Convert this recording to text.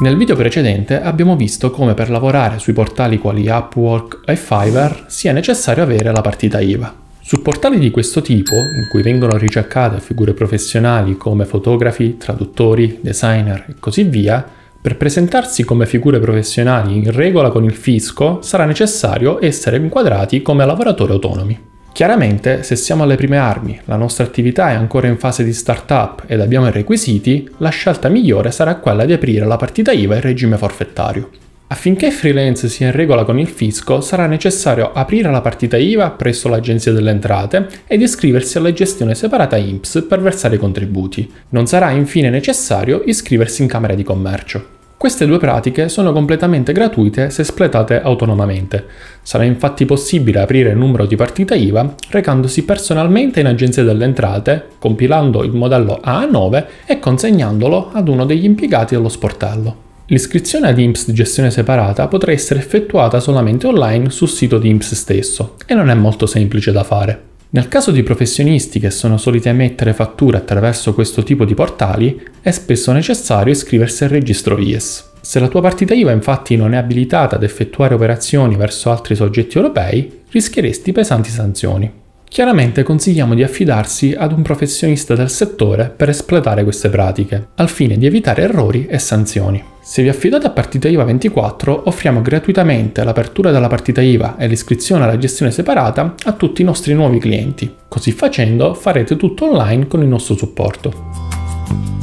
Nel video precedente abbiamo visto come per lavorare sui portali quali Upwork e Fiverr sia necessario avere la partita IVA. Su portali di questo tipo, in cui vengono ricercate figure professionali come fotografi, traduttori, designer e così via, per presentarsi come figure professionali in regola con il fisco sarà necessario essere inquadrati come lavoratori autonomi. Chiaramente, se siamo alle prime armi, la nostra attività è ancora in fase di start-up ed abbiamo i requisiti, la scelta migliore sarà quella di aprire la partita IVA in regime forfettario. Affinché il freelance sia in regola con il fisco, sarà necessario aprire la partita IVA presso l'Agenzia delle Entrate ed iscriversi alla gestione separata INPS per versare i contributi. Non sarà infine necessario iscriversi in Camera di Commercio. Queste due pratiche sono completamente gratuite se espletate autonomamente. Sarà infatti possibile aprire il numero di partita IVA recandosi personalmente in agenzia delle entrate, compilando il modello A9 e consegnandolo ad uno degli impiegati allo sportello. L'iscrizione ad IMSS di gestione separata potrà essere effettuata solamente online sul sito di IMSS stesso e non è molto semplice da fare. Nel caso di professionisti che sono soliti emettere fatture attraverso questo tipo di portali, è spesso necessario iscriversi al registro IES. Se la tua partita IVA infatti non è abilitata ad effettuare operazioni verso altri soggetti europei, rischieresti pesanti sanzioni. Chiaramente consigliamo di affidarsi ad un professionista del settore per espletare queste pratiche, al fine di evitare errori e sanzioni. Se vi affidate a Partita IVA 24, offriamo gratuitamente l'apertura della partita IVA e l'iscrizione alla gestione separata a tutti i nostri nuovi clienti. Così facendo farete tutto online con il nostro supporto.